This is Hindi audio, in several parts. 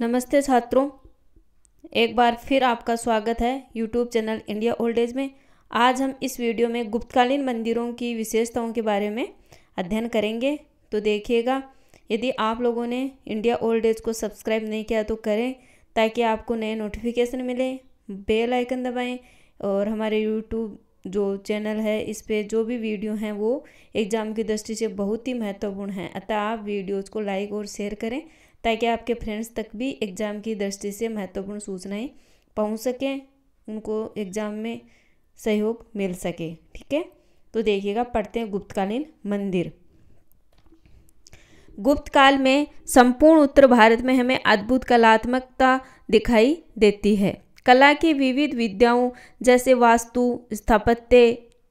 नमस्ते छात्रों एक बार फिर आपका स्वागत है YouTube channel India old age में आज हम इस वीडियो में गुप्तकालीन मंदिरों की विशेषताओं के बारे में अध्ययन करेंगे तो देखिएगा यदि आप लोगों ने इंडिया ओल्ड एज को सब्सक्राइब नहीं किया तो करें ताकि आपको नए नोटिफिकेशन मिले बेल आइकन दबाएं और हमारे यूट्यूब जो चैनल है इस पर जो भी वीडियो हैं वो एग्ज़ाम की दृष्टि से बहुत ही महत्वपूर्ण हैं अतः आप वीडियोज़ को लाइक और शेयर करें ताकि आपके फ्रेंड्स तक भी एग्ज़ाम की दृष्टि से महत्वपूर्ण सूचनाएं पहुंच सकें उनको एग्ज़ाम में सहयोग मिल सके ठीक है तो देखिएगा पढ़ते हैं गुप्तकालीन मंदिर गुप्त काल में संपूर्ण उत्तर भारत में हमें अद्भुत कलात्मकता दिखाई देती है कला की विविध विद्याओं जैसे वास्तु स्थापत्य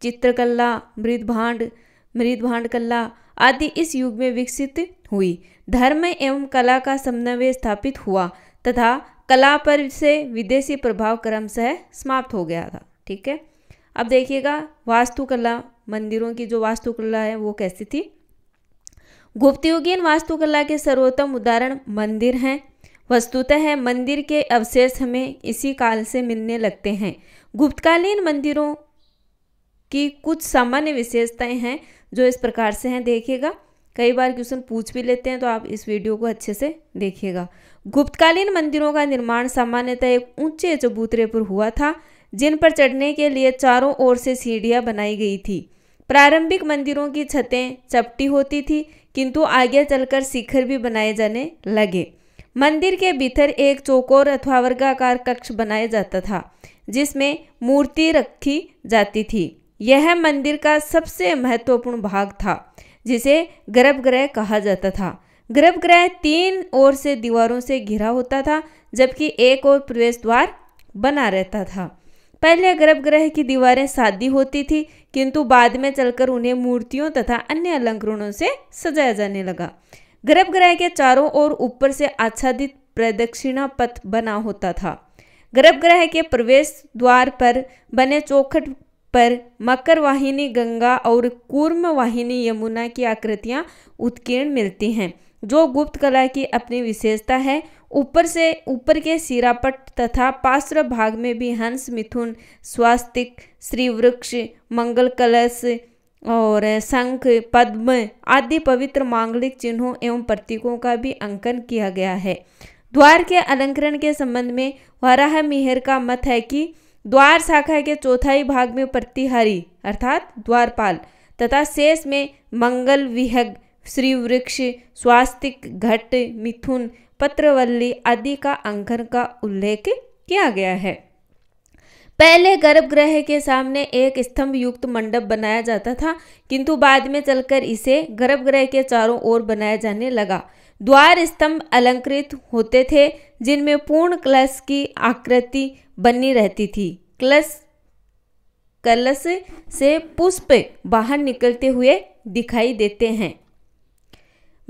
चित्रकला मृदभांड मृदभांड कला आदि इस युग में विकसित हुई धर्म एवं कला का समन्वय स्थापित हुआ तथा कला पर से विदेशी प्रभाव क्रमशः समाप्त हो गया था ठीक है अब देखिएगा वास्तुकला मंदिरों की जो वास्तुकला है वो कैसी थी गुप्तयुगीन वास्तुकला के सर्वोत्तम उदाहरण मंदिर हैं वस्तुतः है मंदिर के अवशेष हमें इसी काल से मिलने लगते हैं गुप्तकालीन मंदिरों की कुछ सामान्य विशेषताएं हैं जो इस प्रकार से हैं देखिएगा कई बार क्वेश्चन पूछ भी लेते हैं तो आप इस वीडियो को अच्छे से देखिएगा गुप्तकालीन मंदिरों का निर्माण सामान्यतः एक ऊंचे चबूतरे पर हुआ था जिन पर चढ़ने के लिए चारों ओर से सीढ़ियाँ बनाई गई थी प्रारंभिक मंदिरों की छतें चपटी होती थी किंतु आगे चलकर शिखर भी बनाए जाने लगे मंदिर के भीतर एक चौकोर अथवा वर्गाकार कक्ष बनाया जाता था जिसमें मूर्ति रखी जाती थी यह मंदिर का सबसे महत्वपूर्ण भाग था जिसे गर्भगृह कहा जाता था गर्भगृह तीन ओर से दीवारों से घिरा होता था जबकि एक और प्रवेश द्वार बना रहता था पहले गर्भगृह की दीवारें सादी होती थी किंतु बाद में चलकर उन्हें मूर्तियों तथा अन्य अलंकरणों से सजाया जाने लगा गर्भगृह के चारों ओर ऊपर से आच्छादित प्रदक्षिणा पथ बना होता था गर्भगृह के प्रवेश द्वार पर बने चौखट पर मकर वाहिनी गंगा और कूर्म वाहिनी यमुना की आकृतियां उत्कीर्ण मिलती हैं जो गुप्त कला की अपनी विशेषता है ऊपर से ऊपर के सिरापट तथा पार्श्व भाग में भी हंस मिथुन स्वास्तिक श्रीवृक्ष मंगल कलश और शंख पद्म आदि पवित्र मांगलिक चिन्हों एवं प्रतीकों का भी अंकन किया गया है द्वार के अलंकरण के संबंध में वराह मिहिर का मत है कि द्वार शाखा के चौथाई भाग में प्रतिहारी अर्थात द्वारपाल तथा शेष में मंगल विहग श्रीवृक्ष स्वास्तिक घट मिथुन पत्रवल्ली आदि का अंकन का उल्लेख किया गया है पहले गर्भगृह के सामने एक स्तंभ युक्त मंडप बनाया जाता था किंतु बाद में चलकर इसे गर्भगृह के चारों ओर बनाया जाने लगा द्वार स्तंभ अलंकृत होते थे जिनमें पूर्ण कलश की आकृति बनी रहती थी कलश कलश से पुष्प बाहर निकलते हुए दिखाई देते हैं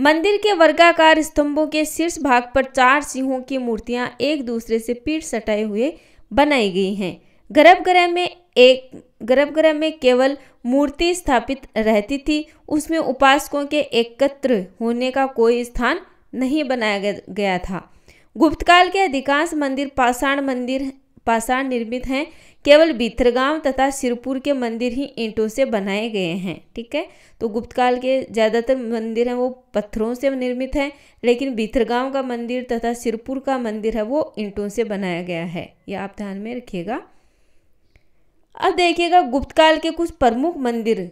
मंदिर के वर्गाकार स्तंभों के शीर्ष भाग पर चार सिंहों की मूर्तियां एक दूसरे से पीठ सटाए हुए बनाई गई हैं गर्भगृह में एक गर्भगृह में केवल मूर्ति स्थापित रहती थी उसमें उपासकों के एकत्र होने का कोई स्थान नहीं बनाया गया था गुप्तकाल के अधिकांश मंदिर पाषाण मंदिर पाषाण निर्मित हैं केवल भीतरगांव तथा सिरपुर के मंदिर ही ईंटों से बनाए गए हैं ठीक है तो गुप्तकाल के ज़्यादातर मंदिर हैं वो पत्थरों से निर्मित हैं लेकिन भीतरगांव का मंदिर तथा सिरपुर का मंदिर है वो ईंटों से बनाया गया है यह आप ध्यान में रखिएगा अब देखिएगा गुप्त काल के कुछ प्रमुख मंदिर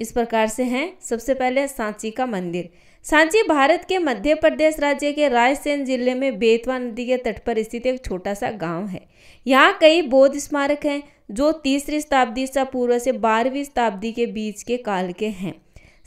इस प्रकार से हैं सबसे पहले सांची का मंदिर सांची भारत के मध्य प्रदेश राज्य के रायसेन जिले में बेतवा नदी के तट पर स्थित एक छोटा सा गांव है यहाँ कई बौद्ध स्मारक हैं जो तीसरी शताब्दी से पूर्व से बारहवीं शताब्दी के बीच के काल के हैं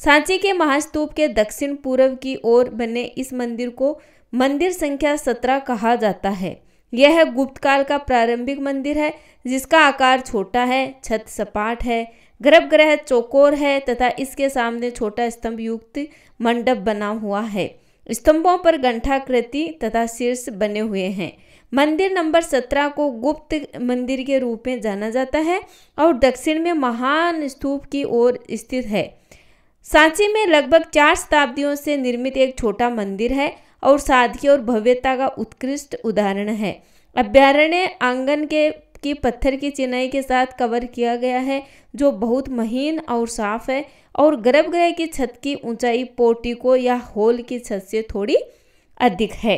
सांची के महास्तूप के दक्षिण पूर्व की ओर बने इस मंदिर को मंदिर संख्या सत्रह कहा जाता है यह गुप्त काल का प्रारंभिक मंदिर है जिसका आकार छोटा है छत सपाट है गर्भगृह चौकोर है तथा इसके सामने छोटा स्तंभ युक्त मंडप बना हुआ है स्तंभों पर गंठाकृति तथा शीर्ष बने हुए हैं मंदिर नंबर सत्रह को गुप्त मंदिर के रूप में जाना जाता है और दक्षिण में महान स्तूप की ओर स्थित है सांची में लगभग चार शताब्दियों से निर्मित एक छोटा मंदिर है और सादगी और भव्यता का उत्कृष्ट उदाहरण है अभ्यारण्य आंगन के की पत्थर की चिनाई के साथ कवर किया गया है जो बहुत महीन और साफ है और गर्भगृह की छत की ऊंचाई पोर्टिको या होल की छत से थोड़ी अधिक है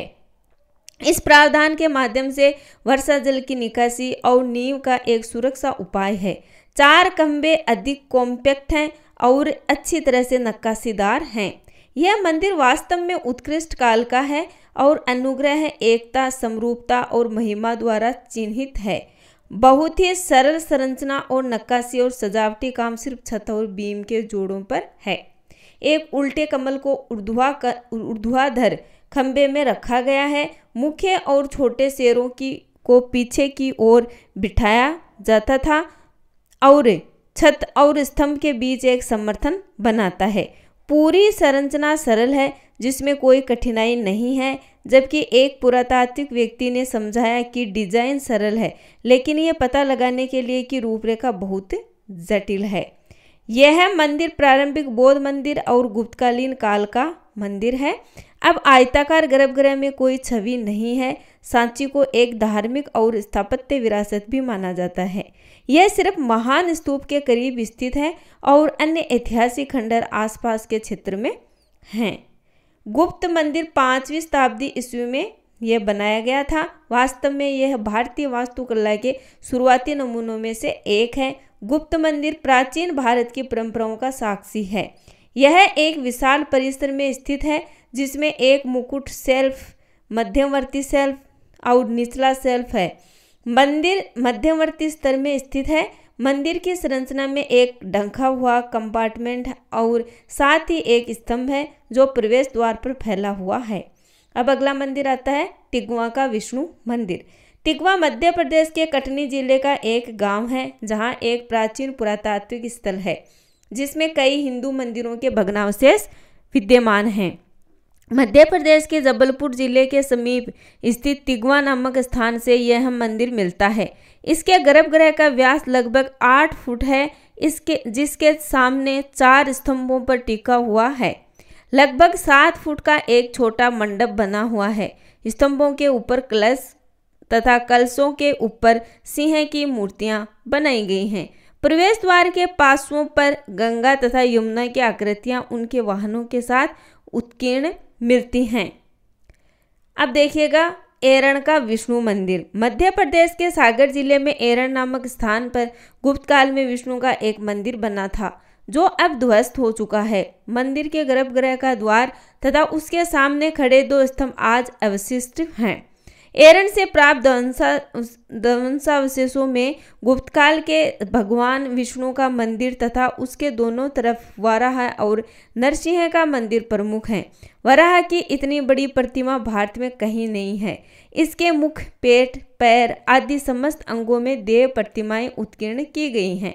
इस प्रावधान के माध्यम से वर्षा जल की निकासी और नींव का एक सुरक्षा उपाय है चार कम्बे अधिक कॉम्पैक्ट हैं और अच्छी तरह से नक्काशीदार हैं यह मंदिर वास्तव में उत्कृष्ट काल का है और अनुग्रह एकता समरूपता और महिमा द्वारा चिन्हित है बहुत ही सरल संरचना और नक्काशी और सजावटी काम सिर्फ छत और बीम के जोड़ों पर है एक उल्टे कमल को ऊर्ध्वा ऊर्ध्वाधर खंबे में रखा गया है मुख्य और छोटे शेरों की को पीछे की ओर बिठाया जाता था और छत और स्तंभ के बीच एक समर्थन बनाता है पूरी संरचना सरल है जिसमें कोई कठिनाई नहीं है जबकि एक पुरातात्विक व्यक्ति ने समझाया कि डिजाइन सरल है लेकिन यह पता लगाने के लिए कि रूपरेखा बहुत जटिल है यह मंदिर प्रारंभिक बौद्ध मंदिर और गुप्तकालीन काल का मंदिर है अब आयताकार गर्भगृह में कोई छवि नहीं है सांची को एक धार्मिक और स्थापत्य विरासत भी माना जाता है यह सिर्फ महान स्तूप के करीब स्थित है और अन्य ऐतिहासिक खंडर आसपास के क्षेत्र में हैं गुप्त मंदिर पाँचवीं शताब्दी ईस्वी में यह बनाया गया था वास्तव में यह भारतीय वास्तुकला के शुरुआती नमूनों में से एक है गुप्त मंदिर प्राचीन भारत की परंपराओं का साक्षी है यह एक विशाल परिसर में स्थित है जिसमें एक मुकुट सेल्फ मध्यवर्ती सेल्फ और निचला सेल्फ है मंदिर मध्यवर्ती स्तर में स्थित है मंदिर की संरचना में एक ढंका हुआ कंपार्टमेंट और साथ ही एक स्तंभ है जो प्रवेश द्वार पर फैला हुआ है अब अगला मंदिर आता है टिगुआ का विष्णु मंदिर टिगवा मध्य प्रदेश के कटनी जिले का एक गांव है जहां एक प्राचीन पुरातात्विक स्थल है जिसमें कई हिंदू मंदिरों के भग्नावशेष विद्यमान हैं मध्य प्रदेश के जबलपुर जिले के समीप स्थित तिगवा नामक स्थान से यह मंदिर मिलता है इसके गर्भगृह का व्यास लगभग आठ फुट है इसके जिसके सामने चार स्तंभों पर टिका हुआ है लगभग सात फुट का एक छोटा मंडप बना हुआ है स्तंभों के ऊपर कलश तथा कलशों के ऊपर सिंह की मूर्तियां बनाई गई हैं प्रवेश द्वार के पासों पर गंगा तथा यमुना की आकृतियां उनके वाहनों के साथ उत्कीर्ण मिलती हैं अब देखिएगा एरण का विष्णु मंदिर मध्य प्रदेश के सागर जिले में एरण नामक स्थान पर गुप्त काल में विष्णु का एक मंदिर बना था जो अब ध्वस्त हो चुका है मंदिर के गर्भगृह का द्वार तथा उसके सामने खड़े दो स्तंभ आज अवशिष्ट हैं एरन से प्राप्त ध्वंसावशेषों में गुप्तकाल के भगवान विष्णु का मंदिर तथा उसके दोनों तरफ वाराह और नरसिंह का मंदिर प्रमुख है वराह की इतनी बड़ी प्रतिमा भारत में कहीं नहीं है इसके मुख पेट पैर आदि समस्त अंगों में देव प्रतिमाएं उत्कीर्ण की गई हैं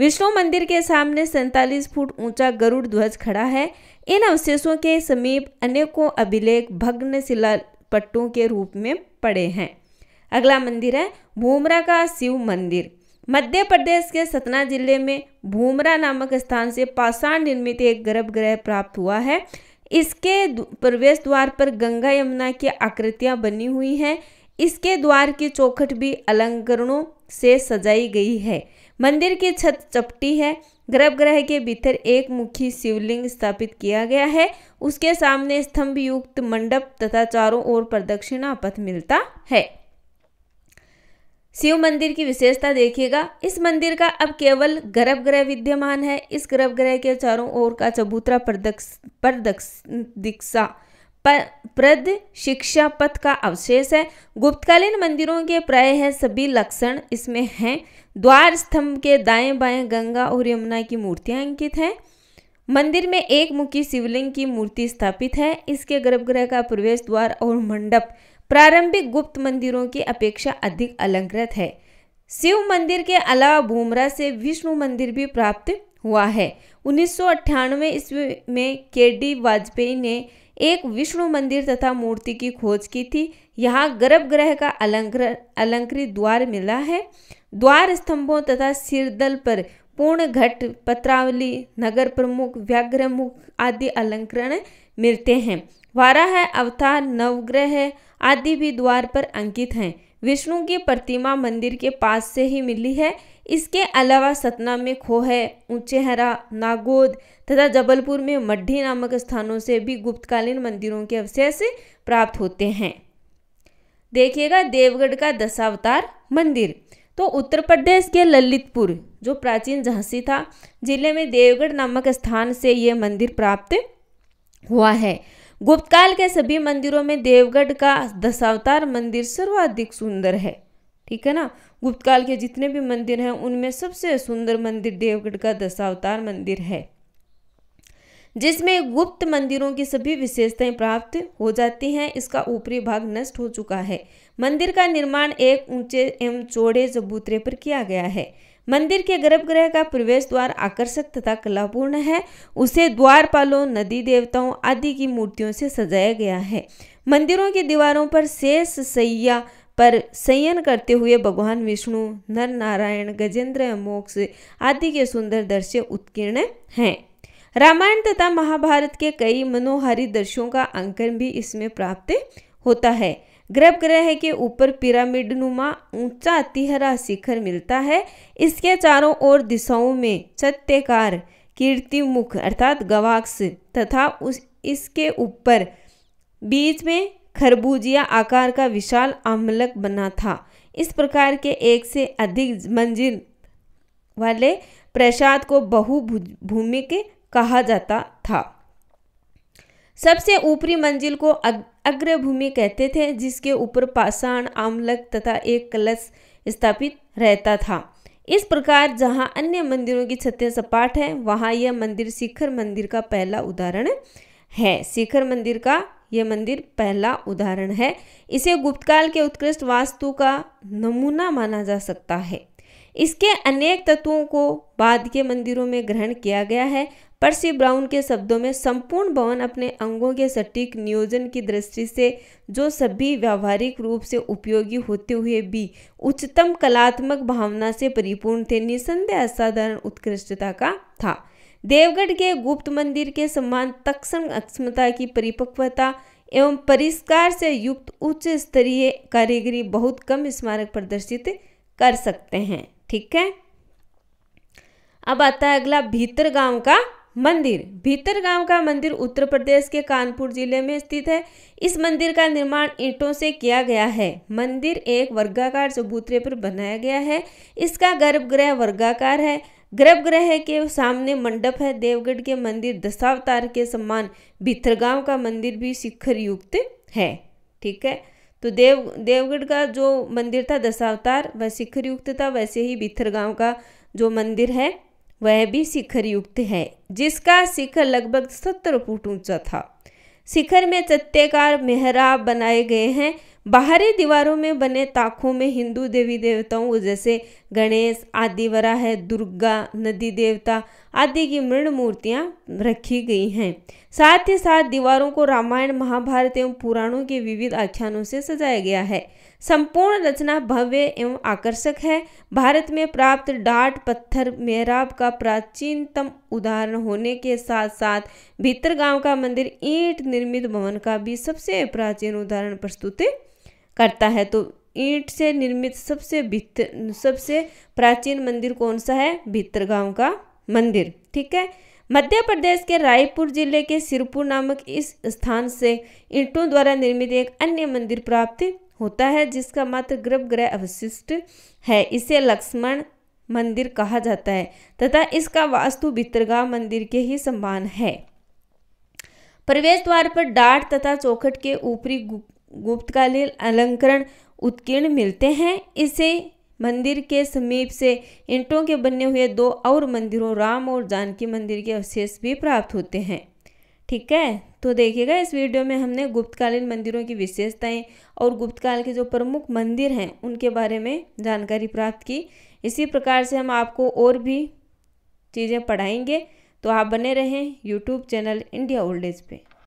विष्णु मंदिर के सामने सैंतालीस फुट ऊंचा गरुड़ ध्वज खड़ा है इन अवशेषों के समीप अनेकों अभिलेख भग्न शिला पट्टों के रूप में पड़े हैं अगला मंदिर है भूमरा का शिव मंदिर मध्य प्रदेश के सतना जिले में भूमरा नामक स्थान से पाषाण निर्मित एक गर्भगृह प्राप्त हुआ है इसके प्रवेश द्वार पर गंगा यमुना की आकृतियां बनी हुई हैं इसके द्वार की चौखट भी अलंकरणों से सजाई गई है मंदिर की छत चपटी है गर्भगृह के भीतर एक मुखी शिवलिंग स्थापित किया गया है उसके सामने स्तंभ युक्त मंडप तथा चारों ओर प्रदक्षिणा पथ मिलता है शिव मंदिर की विशेषता देखिएगा इस मंदिर का अब केवल गर्भगृह विद्यमान है इस गर्भगृह के चारों ओर का चबूतरा प्रदक्ष प्रद शिक्षा पथ का अवशेष है गुप्तकालीन मंदिरों के प्राय है सभी लक्षण इसमें हैं द्वार स्तंभ के दाएं बाएं गंगा और यमुना की मूर्तियां अंकित हैं मंदिर में एक मुखी शिवलिंग की मूर्ति स्थापित है इसके गर्भगृह का प्रवेश द्वार और मंडप प्रारंभिक गुप्त मंदिरों की अपेक्षा अधिक अलंकृत है शिव मंदिर के अलावा भूमरा से विष्णु मंदिर भी प्राप्त हुआ है उन्नीस सौ ईस्वी में के डी वाजपेयी ने एक विष्णु मंदिर तथा मूर्ति की खोज की थी यहाँ गर्भगृह का अलंकृत अलंकृत द्वार मिला है द्वार स्तंभों तथा सिरदल पर पूर्ण घट पत्रावली नगर प्रमुख व्याघ्र मुख आदि अलंकरण मिलते हैं वाराह है, अवतार नवग्रह आदि भी द्वार पर अंकित हैं विष्णु की प्रतिमा मंदिर के पास से ही मिली है इसके अलावा सतना में खोहे ऊंचेहरा नागोद तथा जबलपुर में मड्ढी नामक स्थानों से भी गुप्तकालीन मंदिरों के अवशेष प्राप्त होते हैं देखिएगा देवगढ़ का दशावतार मंदिर तो उत्तर प्रदेश के ललितपुर जो प्राचीन झांसी था जिले में देवगढ़ नामक स्थान से ये मंदिर प्राप्त हुआ है गुप्तकाल के सभी मंदिरों में देवगढ़ का दशावतार मंदिर सर्वाधिक सुंदर है ठीक है ना गुप्तकाल के जितने भी मंदिर हैं उनमें सबसे सुंदर मंदिर देवगढ़ का दशावतार मंदिर है जिसमें गुप्त मंदिरों की सभी विशेषताएं प्राप्त हो जाती हैं इसका ऊपरी भाग नष्ट हो चुका है मंदिर का निर्माण एक ऊंचे एवं चौड़े चबूतरे पर किया गया है मंदिर के गर्भगृह का प्रवेश द्वार आकर्षक तथा कलापूर्ण है उसे द्वारपालों नदी देवताओं आदि की मूर्तियों से सजाया गया है मंदिरों की दीवारों पर शेष सैया पर संयन करते हुए भगवान विष्णु नर नारायण गजेंद्र मोक्ष आदि के सुंदर दृश्य उत्कीर्ण हैं रामायण तथा महाभारत के कई मनोहारी दृश्यों का अंकन भी इसमें प्राप्त होता है ग्रभ ग्रह के ऊपर पिरामिड नुमा ऊंचा तिहरा शिखर मिलता है इसके चारों ओर दिशाओं में चत्यकार कीर्तिमुख अर्थात गवाक्ष तथा उस इसके ऊपर बीच में खरबूजिया आकार का विशाल आमलक बना था इस प्रकार के एक से अधिक मंजिल वाले प्रसाद को बहुभूमिक कहा जाता था सबसे ऊपरी मंजिल को अग्रभूमि कहते थे जिसके ऊपर पाषाण आमलक तथा एक कलश स्थापित रहता था इस प्रकार जहां अन्य मंदिरों की छतें सपाट हैं वहां यह मंदिर शिखर मंदिर का पहला उदाहरण है शिखर मंदिर का यह मंदिर पहला उदाहरण है इसे गुप्तकाल के उत्कृष्ट वास्तु का नमूना माना जा सकता है इसके अनेक तत्वों को बाद के मंदिरों में ग्रहण किया गया है पर्सी ब्राउन के शब्दों में संपूर्ण भवन अपने अंगों के सटीक नियोजन की दृष्टि से जो सभी व्यावहारिक रूप से उपयोगी होते हुए भी उच्चतम कलात्मक भावना से परिपूर्ण थे निसंदेह असाधारण उत्कृष्टता का था देवगढ़ के गुप्त मंदिर के सम्मान तक्षण अक्षमता की परिपक्वता एवं परिष्कार से युक्त उच्च स्तरीय कारीगरी बहुत कम स्मारक प्रदर्शित कर सकते हैं ठीक है अब आता है अगला भीतर गांव का मंदिर गांव का मंदिर उत्तर प्रदेश के कानपुर जिले में स्थित है इस मंदिर का निर्माण ईंटों से किया गया है मंदिर एक वर्गाकार चबूतरे पर बनाया गया है इसका गर्भगृह वर्गाकार है गर्भगृह के सामने मंडप है देवगढ़ के मंदिर दशावतार के समान गांव का मंदिर भी शिखर युक्त है ठीक है तो देव देवगढ़ का जो मंदिर था दशावतार वह शिखर युक्त था वैसे ही भीतरगांव का जो मंदिर है वह भी शिखर युक्त है जिसका शिखर लगभग सत्तर फुट ऊंचा था शिखर में चत्तेकार मेहराब बनाए गए हैं बाहरी दीवारों में बने ताखों में हिंदू देवी देवताओं जैसे गणेश आदि वराह दुर्गा नदी देवता आदि की मृण मूर्तियाँ रखी गई हैं साथ ही साथ दीवारों को रामायण महाभारत एवं पुराणों के विविध आख्यानों से सजाया गया है संपूर्ण रचना भव्य एवं आकर्षक है भारत में प्राप्त डाट पत्थर मेहराब का प्राचीनतम उदाहरण होने के साथ साथ भीतरगांव का मंदिर ईंट निर्मित भवन का भी सबसे प्राचीन उदाहरण प्रस्तुत करता है तो ईंट से निर्मित सबसे भित सबसे प्राचीन मंदिर कौन सा है भीतरगांव का मंदिर ठीक है मध्य प्रदेश के रायपुर जिले के सिरपुर नामक इस स्थान से ईंटों द्वारा निर्मित एक अन्य मंदिर प्राप्त होता है जिसका मात्र ग्रह अवशिष्ट है इसे लक्ष्मण मंदिर कहा जाता है तथा इसका वास्तु भितरगा मंदिर के ही समान है प्रवेश द्वार पर डाट तथा चौखट के ऊपरी गुप्तकालीन अलंकरण उत्कीर्ण मिलते हैं इसे मंदिर के समीप से ईंटों के बने हुए दो और मंदिरों राम और जानकी मंदिर के अवशेष भी प्राप्त होते हैं ठीक है तो देखिएगा इस वीडियो में हमने गुप्तकालीन मंदिरों की विशेषताएं और गुप्तकाल के जो प्रमुख मंदिर हैं उनके बारे में जानकारी प्राप्त की इसी प्रकार से हम आपको और भी चीज़ें पढ़ाएंगे तो आप बने रहें YouTube channel India old age पर